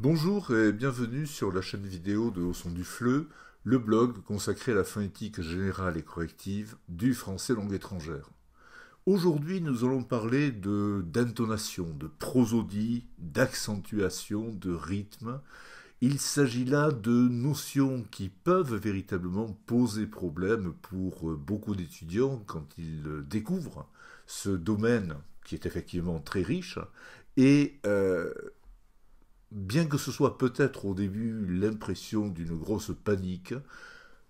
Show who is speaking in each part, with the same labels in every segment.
Speaker 1: Bonjour et bienvenue sur la chaîne vidéo de Au son du fleu, le blog consacré à la phonétique générale et corrective du français langue étrangère. Aujourd'hui, nous allons parler de d'intonation, de prosodie, d'accentuation, de rythme. Il s'agit là de notions qui peuvent véritablement poser problème pour euh, beaucoup d'étudiants quand ils euh, découvrent ce domaine qui est effectivement très riche et euh, bien que ce soit peut-être au début l'impression d'une grosse panique,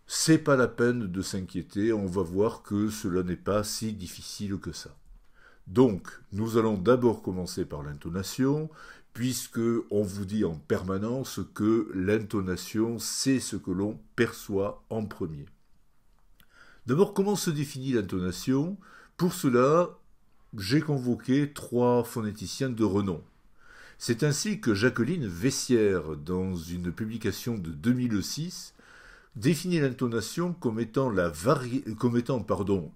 Speaker 1: c'est pas la peine de s'inquiéter, on va voir que cela n'est pas si difficile que ça. Donc, nous allons d'abord commencer par l'intonation, puisque on vous dit en permanence que l'intonation, c'est ce que l'on perçoit en premier. D'abord, comment se définit l'intonation Pour cela, j'ai convoqué trois phonéticiens de renom. C'est ainsi que Jacqueline Vessière, dans une publication de 2006, définit l'intonation comme étant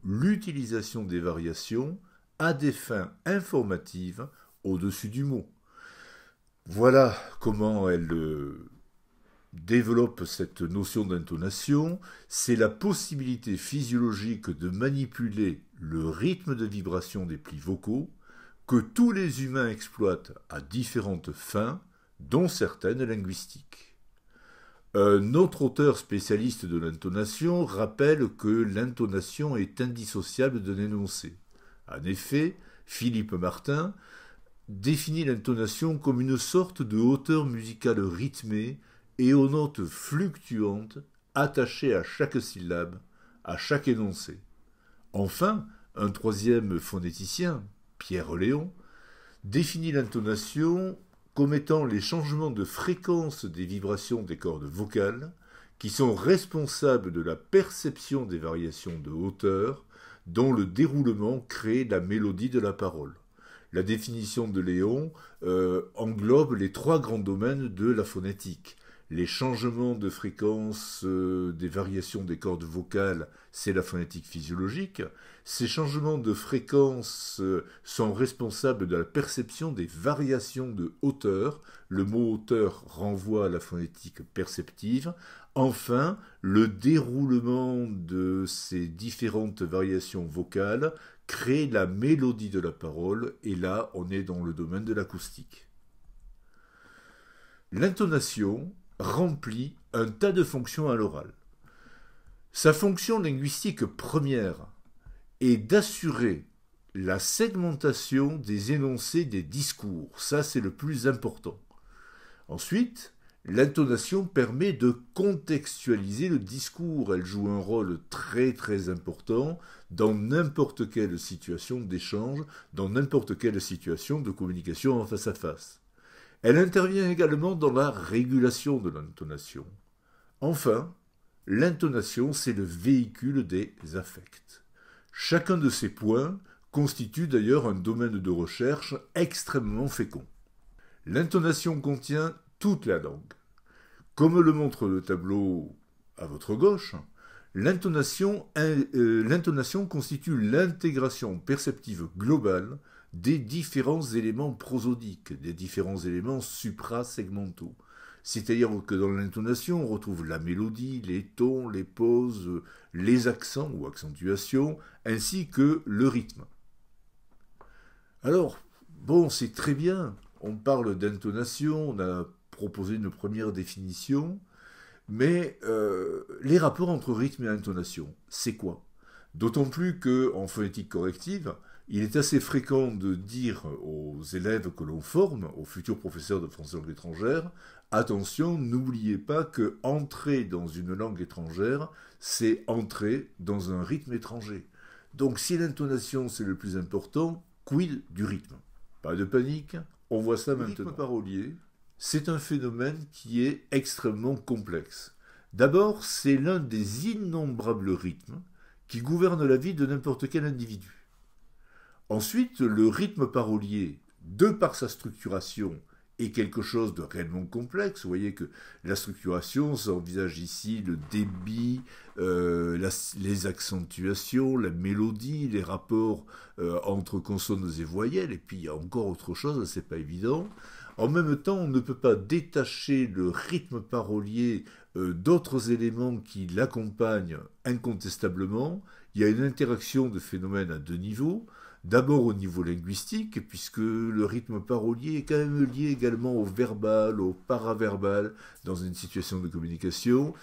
Speaker 1: l'utilisation des variations à des fins informatives au-dessus du mot. Voilà comment elle euh, développe cette notion d'intonation, c'est la possibilité physiologique de manipuler le rythme de vibration des plis vocaux que tous les humains exploitent à différentes fins, dont certaines linguistiques. Un autre auteur spécialiste de l'intonation rappelle que l'intonation est indissociable d'un énoncé. En effet, Philippe Martin définit l'intonation comme une sorte de hauteur musicale rythmée et aux notes fluctuantes attachées à chaque syllabe, à chaque énoncé. Enfin, un troisième phonéticien, Pierre Léon, définit l'intonation comme étant les changements de fréquence des vibrations des cordes vocales qui sont responsables de la perception des variations de hauteur dont le déroulement crée la mélodie de la parole. La définition de Léon euh, englobe les trois grands domaines de la phonétique les changements de fréquence euh, des variations des cordes vocales, c'est la phonétique physiologique. Ces changements de fréquence euh, sont responsables de la perception des variations de hauteur. Le mot hauteur renvoie à la phonétique perceptive. Enfin, le déroulement de ces différentes variations vocales crée la mélodie de la parole et là, on est dans le domaine de l'acoustique. L'intonation remplit un tas de fonctions à l'oral. Sa fonction linguistique première est d'assurer la segmentation des énoncés des discours. Ça, c'est le plus important. Ensuite, l'intonation permet de contextualiser le discours. Elle joue un rôle très très important dans n'importe quelle situation d'échange, dans n'importe quelle situation de communication en face à face. Elle intervient également dans la régulation de l'intonation. Enfin, l'intonation, c'est le véhicule des affects. Chacun de ces points constitue d'ailleurs un domaine de recherche extrêmement fécond. L'intonation contient toute la langue. Comme le montre le tableau à votre gauche, euh, l'intonation constitue l'intégration perceptive globale des différents éléments prosodiques, des différents éléments suprasegmentaux. C'est-à-dire que dans l'intonation, on retrouve la mélodie, les tons, les pauses, les accents ou accentuations, ainsi que le rythme. Alors, bon, c'est très bien, on parle d'intonation, on a proposé une première définition, mais euh, les rapports entre rythme et intonation, c'est quoi D'autant plus qu'en phonétique corrective, il est assez fréquent de dire aux élèves que l'on forme, aux futurs professeurs de français langue étrangère, attention, n'oubliez pas que entrer dans une langue étrangère, c'est entrer dans un rythme étranger. Donc si l'intonation c'est le plus important, quid du rythme Pas de panique, on voit ça maintenant c'est un phénomène qui est extrêmement complexe. D'abord, c'est l'un des innombrables rythmes qui gouvernent la vie de n'importe quel individu. Ensuite, le rythme parolier, de par sa structuration, est quelque chose de réellement complexe. Vous voyez que la structuration, ça envisage ici le débit, euh, les accentuations, la mélodie, les rapports euh, entre consonnes et voyelles, et puis il y a encore autre chose, hein, c'est pas évident. En même temps, on ne peut pas détacher le rythme parolier euh, d'autres éléments qui l'accompagnent incontestablement. Il y a une interaction de phénomènes à deux niveaux. D'abord au niveau linguistique, puisque le rythme parolier est quand même lié également au verbal, au paraverbal, dans une situation de communication.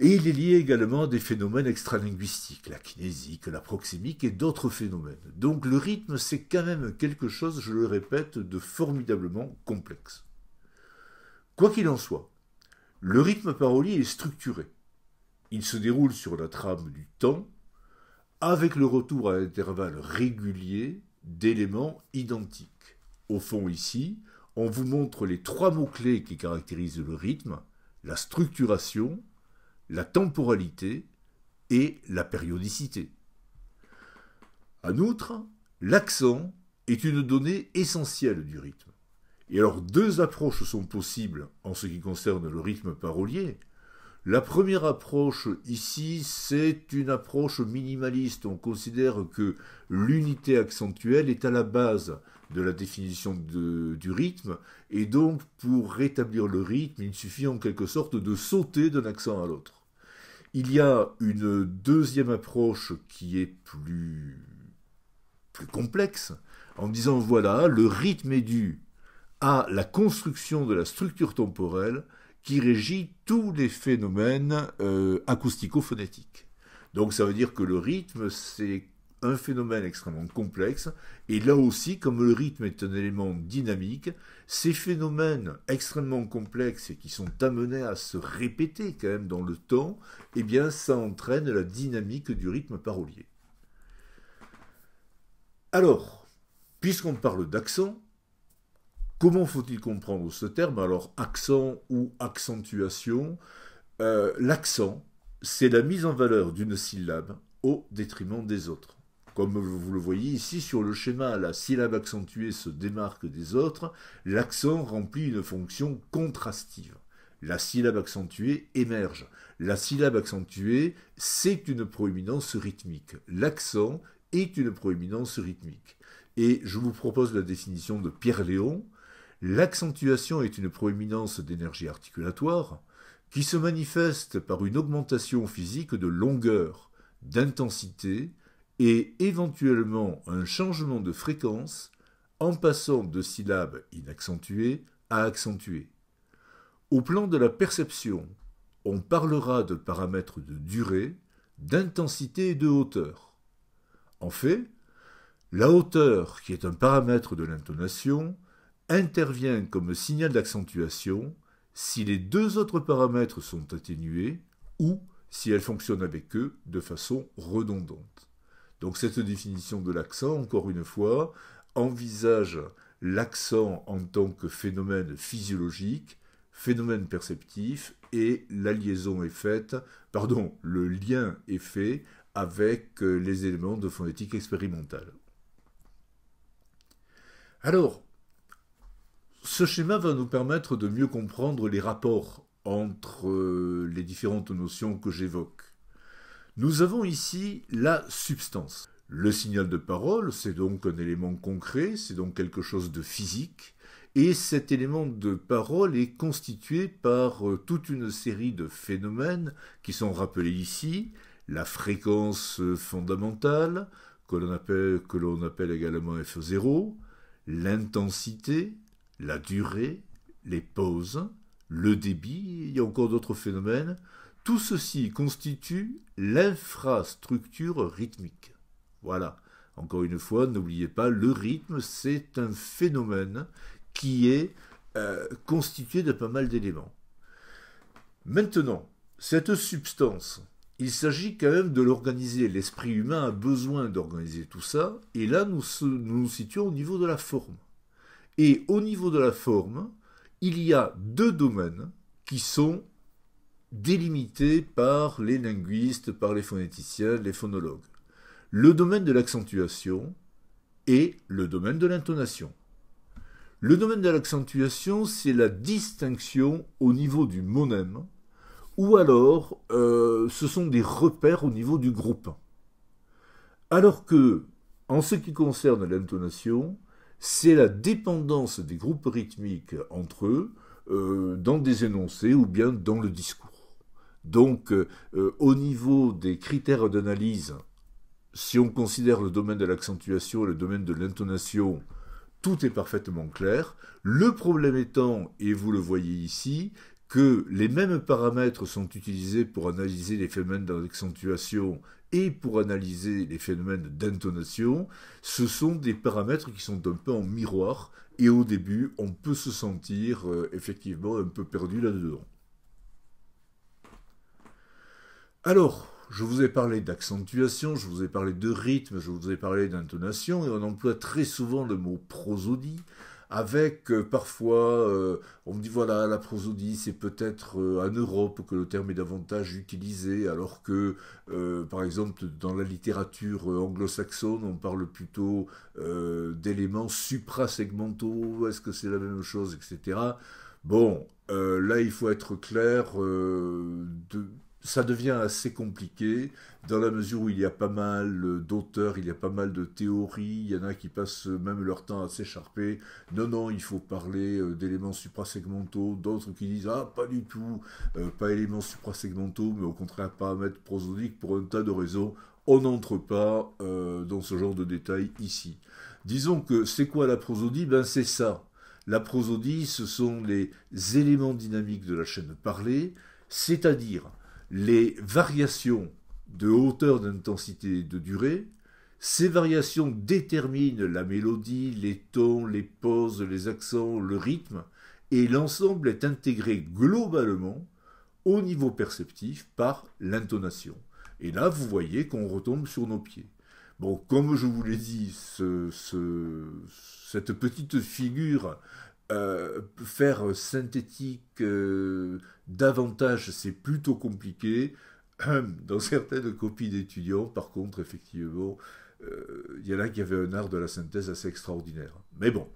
Speaker 1: Et il est lié également à des phénomènes extralinguistiques, la kinésique, la proxémique et d'autres phénomènes. Donc le rythme, c'est quand même quelque chose, je le répète, de formidablement complexe. Quoi qu'il en soit, le rythme paroli est structuré. Il se déroule sur la trame du temps, avec le retour à intervalles réguliers d'éléments identiques. Au fond ici, on vous montre les trois mots-clés qui caractérisent le rythme, la structuration, la temporalité et la périodicité. En outre, l'accent est une donnée essentielle du rythme. Et alors deux approches sont possibles en ce qui concerne le rythme parolier. La première approche ici, c'est une approche minimaliste. On considère que l'unité accentuelle est à la base de la définition du rythme, et donc pour rétablir le rythme, il suffit en quelque sorte de sauter d'un accent à l'autre. Il y a une deuxième approche qui est plus, plus complexe, en disant voilà, le rythme est dû à la construction de la structure temporelle qui régit tous les phénomènes euh, acoustico-phonétiques. Donc ça veut dire que le rythme, c'est un phénomène extrêmement complexe, et là aussi, comme le rythme est un élément dynamique, ces phénomènes extrêmement complexes et qui sont amenés à se répéter quand même dans le temps, eh bien, ça entraîne la dynamique du rythme parolier. Alors, puisqu'on parle d'accent, comment faut-il comprendre ce terme Alors, accent ou accentuation, euh, l'accent, c'est la mise en valeur d'une syllabe au détriment des autres. Comme vous le voyez ici sur le schéma, la syllabe accentuée se démarque des autres, l'accent remplit une fonction contrastive. La syllabe accentuée émerge. La syllabe accentuée, c'est une proéminence rythmique. L'accent est une proéminence rythmique. Et je vous propose la définition de Pierre Léon. L'accentuation est une proéminence d'énergie articulatoire qui se manifeste par une augmentation physique de longueur, d'intensité, et éventuellement un changement de fréquence en passant de syllabes inaccentuées à accentuées. Au plan de la perception, on parlera de paramètres de durée, d'intensité et de hauteur. En fait, la hauteur, qui est un paramètre de l'intonation, intervient comme signal d'accentuation si les deux autres paramètres sont atténués ou si elle fonctionne avec eux de façon redondante. Donc cette définition de l'accent, encore une fois, envisage l'accent en tant que phénomène physiologique, phénomène perceptif, et la liaison est faite, pardon, le lien est fait avec euh, les éléments de phonétique expérimentale. Alors, ce schéma va nous permettre de mieux comprendre les rapports entre euh, les différentes notions que j'évoque. Nous avons ici la substance. Le signal de parole, c'est donc un élément concret, c'est donc quelque chose de physique, et cet élément de parole est constitué par euh, toute une série de phénomènes qui sont rappelés ici, la fréquence euh, fondamentale, que l'on appelle, appelle, également F0, l'intensité, la durée, les pauses, le débit, il y a encore d'autres phénomènes, tout ceci constitue l'infrastructure rythmique. Voilà. Encore une fois, n'oubliez pas, le rythme, c'est un phénomène qui est euh, constitué de pas mal d'éléments. Maintenant, cette substance, il s'agit quand même de l'organiser. L'esprit humain a besoin d'organiser tout ça. Et là, nous nous situons au niveau de la forme. Et au niveau de la forme, il y a deux domaines qui sont délimité par les linguistes, par les phonéticiens, les phonologues. Le domaine de l'accentuation et le domaine de l'intonation. Le domaine de l'accentuation, c'est la distinction au niveau du monème, ou alors euh, ce sont des repères au niveau du groupe. Alors que, en ce qui concerne l'intonation, c'est la dépendance des groupes rythmiques entre eux euh, dans des énoncés ou bien dans le discours. Donc, euh, euh, au niveau des critères d'analyse, si on considère le domaine de l'accentuation et le domaine de l'intonation, tout est parfaitement clair. Le problème étant, et vous le voyez ici, que les mêmes paramètres sont utilisés pour analyser les phénomènes d'accentuation et pour analyser les phénomènes d'intonation, ce sont des paramètres qui sont un peu en miroir, et au début, on peut se sentir euh, effectivement un peu perdu là-dedans. Alors, je vous ai parlé d'accentuation, je vous ai parlé de rythme, je vous ai parlé d'intonation, et on emploie très souvent le mot prosodie, avec euh, parfois, euh, on me dit voilà, la prosodie, c'est peut-être euh, en Europe que le terme est davantage utilisé, alors que, par exemple, dans la littérature anglo-saxonne, on parle plutôt d'éléments suprasegmentaux, est-ce que c'est la même chose, etc. Bon, là, il faut être clair, de, ça devient assez compliqué dans la mesure où il y a pas mal euh, d'auteurs, il y a pas mal de théories, il y en a qui passent euh, même leur temps à s'écharper. Non, non, il faut parler euh, d'éléments suprasegmentaux, d'autres qui disent ah pas du tout, pas éléments suprasegmentaux, mais au contraire paramètres prosodiques pour un tas de raisons. On n'entre pas dans ce genre de détails ici. Disons que c'est quoi la prosodie Ben c'est ça. La prosodie, ce sont les éléments dynamiques de la chaîne parlée, c'est-à-dire les variations de hauteur, d'intensité et de durée. Ces variations déterminent la mélodie, les tons, les pauses, les accents, le rythme, et l'ensemble est intégré globalement au niveau perceptif par l'intonation. Et là, vous voyez qu'on retombe sur nos pieds. Bon, comme je vous l'ai dit, cette petite figure euh, faire synthétique euh, davantage, c'est plutôt compliqué. Dans certaines copies d'étudiants, par contre, effectivement, euh, il y en a qui avaient un art de la synthèse assez extraordinaire. Mais bon.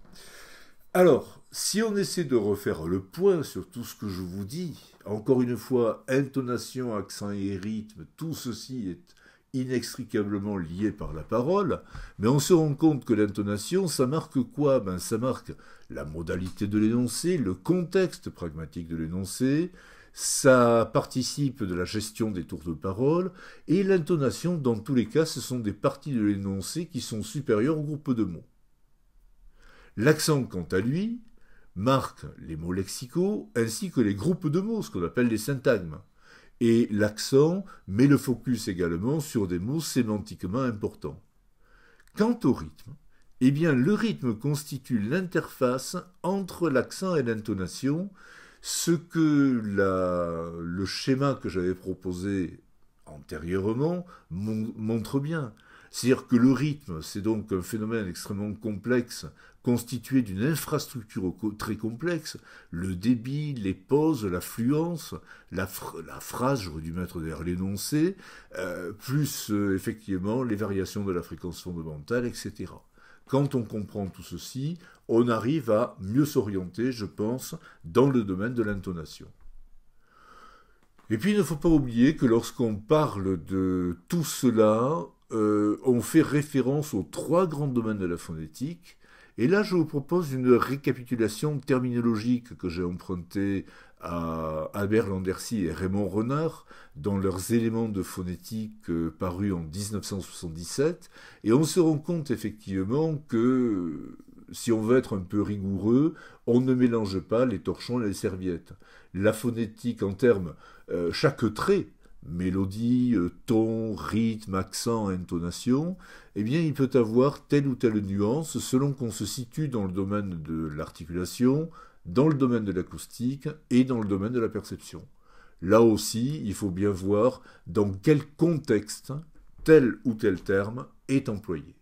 Speaker 1: Alors, si on essaie de refaire le point sur tout ce que je vous dis, encore une fois, intonation, accent et rythme, tout ceci est inextricablement liés par la parole, mais on se rend compte que l'intonation, ça marque quoi ben, Ça marque la modalité de l'énoncé, le contexte pragmatique de l'énoncé, ça participe de la gestion des tours de parole, et l'intonation, dans tous les cas, ce sont des parties de l'énoncé qui sont supérieures au groupe de mots. L'accent, quant à lui, marque les mots lexicaux ainsi que les groupes de mots, ce qu'on appelle les syntagmes. Et l'accent met le focus également sur des mots sémantiquement importants. Quant au rythme, eh bien le rythme constitue l'interface entre l'accent et l'intonation, ce que le schéma que j'avais proposé antérieurement montre bien. C'est-à-dire que le rythme, c'est donc un phénomène extrêmement complexe constitué d'une infrastructure très complexe, le débit, les pauses, l'affluence, la, fluence, la, phrase, j'aurais dû mettre derrière l'énoncé, euh, plus euh, effectivement les variations de la fréquence fondamentale, etc. Quand on comprend tout ceci, on arrive à mieux s'orienter, je pense, dans le domaine de l'intonation. Et puis il ne faut pas oublier que lorsqu'on parle de tout cela, euh, on fait référence aux trois grands domaines de la phonétique, et là, je vous propose une récapitulation terminologique que j'ai empruntée à Albert Landercy et Raymond Renard dans leurs éléments de phonétique euh, parus en 1977. Et on se rend compte effectivement que si on veut être un peu rigoureux, on ne mélange pas les torchons et les serviettes. La phonétique en termes, euh, chaque trait mélodie, euh, ton, rythme, accent, intonation, eh bien il peut avoir telle ou telle nuance selon qu'on se situe dans le domaine de l'articulation, dans le domaine de l'acoustique et dans le domaine de la perception. Là aussi, il faut bien voir dans quel contexte tel ou tel terme est employé.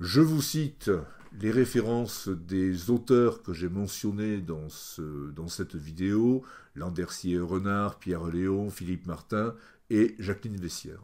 Speaker 1: Je vous cite les références des auteurs que j'ai mentionnés dans, ce, dans cette vidéo, landersier Renard, Pierre Léon, Philippe Martin et Jacqueline Vessière.